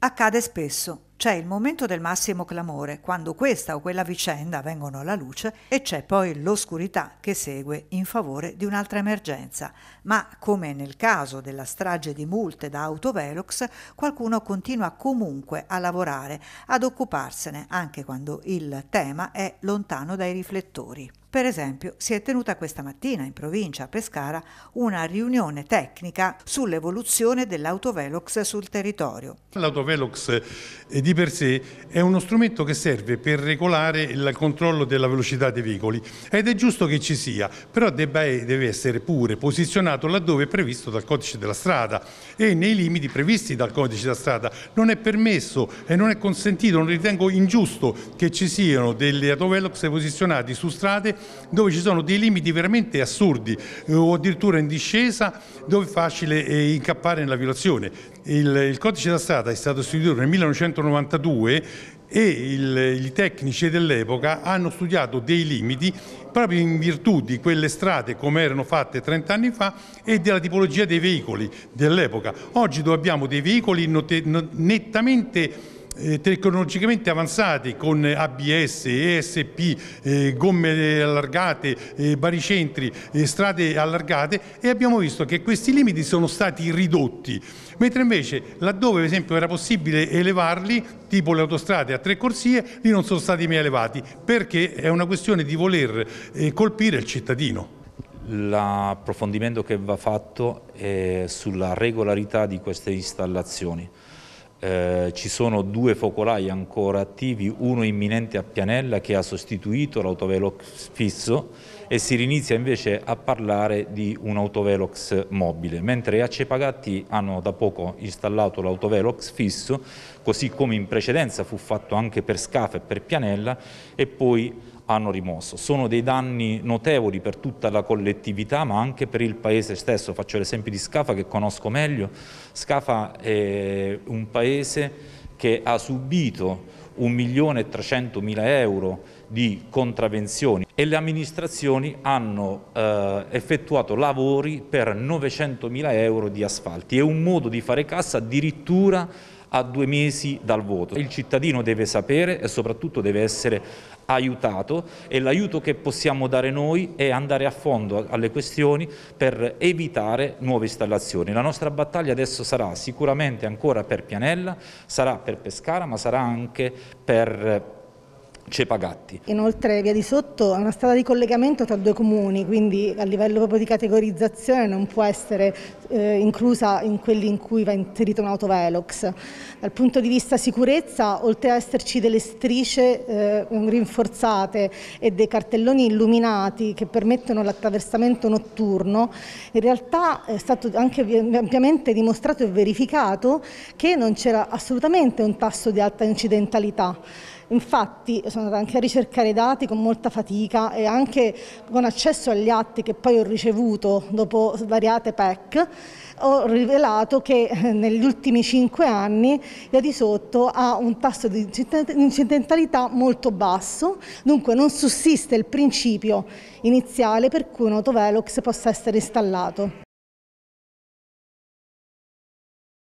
Accade spesso, c'è il momento del massimo clamore, quando questa o quella vicenda vengono alla luce, e c'è poi l'oscurità che segue in favore di un'altra emergenza. Ma, come nel caso della strage di multe da autovelox, qualcuno continua comunque a lavorare, ad occuparsene, anche quando il tema è lontano dai riflettori. Per esempio, si è tenuta questa mattina in provincia a Pescara una riunione tecnica sull'evoluzione dell'autovelox sul territorio. L'autovelox eh, di per sé è uno strumento che serve per regolare il controllo della velocità dei veicoli ed è giusto che ci sia, però debba, deve essere pure posizionato laddove è previsto dal codice della strada e nei limiti previsti dal codice della strada. Non è permesso e non è consentito, non ritengo ingiusto che ci siano degli autovelox posizionati su strade dove ci sono dei limiti veramente assurdi eh, o addirittura in discesa dove è facile eh, incappare nella violazione. Il, il codice da strada è stato istituito nel 1992 e i tecnici dell'epoca hanno studiato dei limiti proprio in virtù di quelle strade come erano fatte 30 anni fa e della tipologia dei veicoli dell'epoca. Oggi dove abbiamo dei veicoli nettamente eh, tecnologicamente avanzati con ABS, ESP, eh, gomme allargate, baricentri, eh, strade allargate e abbiamo visto che questi limiti sono stati ridotti, mentre invece laddove per esempio era possibile elevarli, tipo le autostrade a tre corsie, lì non sono stati mai elevati, perché è una questione di voler colpire il cittadino. L'approfondimento che va fatto è sulla regolarità di queste installazioni eh, ci sono due focolai ancora attivi, uno imminente a Pianella che ha sostituito l'autovelox fisso e si rinizia invece a parlare di un autovelox mobile, mentre a Cepagatti hanno da poco installato l'autovelox fisso, così come in precedenza fu fatto anche per Scafa e per Pianella e poi hanno rimosso. Sono dei danni notevoli per tutta la collettività ma anche per il paese stesso. Faccio l'esempio di Scafa che conosco meglio. Scafa è un paese che ha subito 1.300.000 euro di contravenzioni e le amministrazioni hanno eh, effettuato lavori per 900.000 euro di asfalti. È un modo di fare cassa addirittura a due mesi dal voto. Il cittadino deve sapere e soprattutto deve essere aiutato e l'aiuto che possiamo dare noi è andare a fondo alle questioni per evitare nuove installazioni. La nostra battaglia adesso sarà sicuramente ancora per Pianella, sarà per Pescara ma sarà anche per Cepagatti. Inoltre Via di Sotto è una strada di collegamento tra due comuni, quindi a livello proprio di categorizzazione non può essere eh, inclusa in quelli in cui va inserito un autovelox. Dal punto di vista sicurezza, oltre ad esserci delle strisce eh, rinforzate e dei cartelloni illuminati che permettono l'attraversamento notturno, in realtà è stato anche ampiamente dimostrato e verificato che non c'era assolutamente un tasso di alta incidentalità. Infatti sono andata anche a ricercare i dati con molta fatica e anche con accesso agli atti che poi ho ricevuto dopo svariate PEC, ho rivelato che eh, negli ultimi cinque anni via di sotto ha un tasso di incidentalità molto basso, dunque non sussiste il principio iniziale per cui un autovelox possa essere installato.